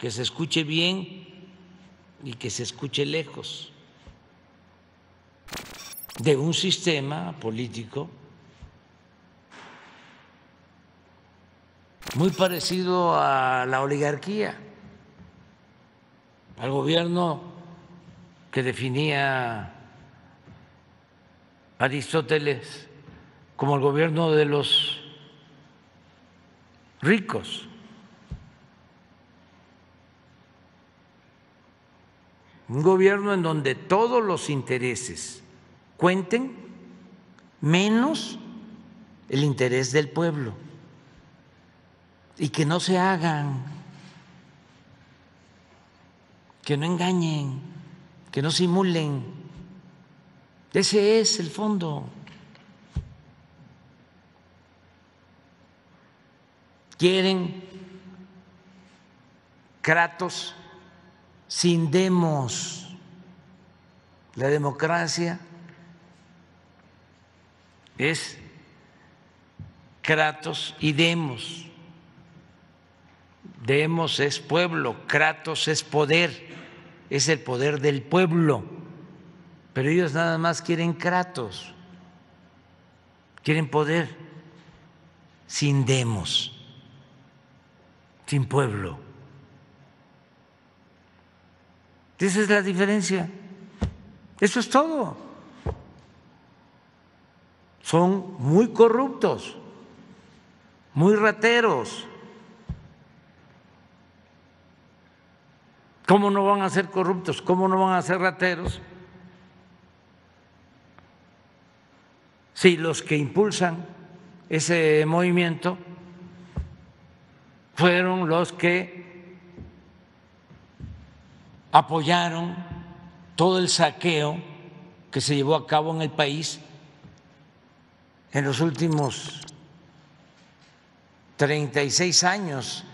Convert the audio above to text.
que se escuche bien y que se escuche lejos de un sistema político muy parecido a la oligarquía, al gobierno que definía Aristóteles como el gobierno de los ricos. un gobierno en donde todos los intereses cuenten menos el interés del pueblo y que no se hagan, que no engañen, que no simulen. Ese es el fondo. Quieren Kratos sin demos. la democracia es Kratos y Demos. Demos es pueblo, Kratos es poder, es el poder del pueblo. Pero ellos nada más quieren Kratos, quieren poder sin Demos, sin pueblo. Esa es la diferencia. Eso es todo. Son muy corruptos, muy rateros. ¿Cómo no van a ser corruptos? ¿Cómo no van a ser rateros? Si los que impulsan ese movimiento fueron los que apoyaron todo el saqueo que se llevó a cabo en el país en los últimos 36 años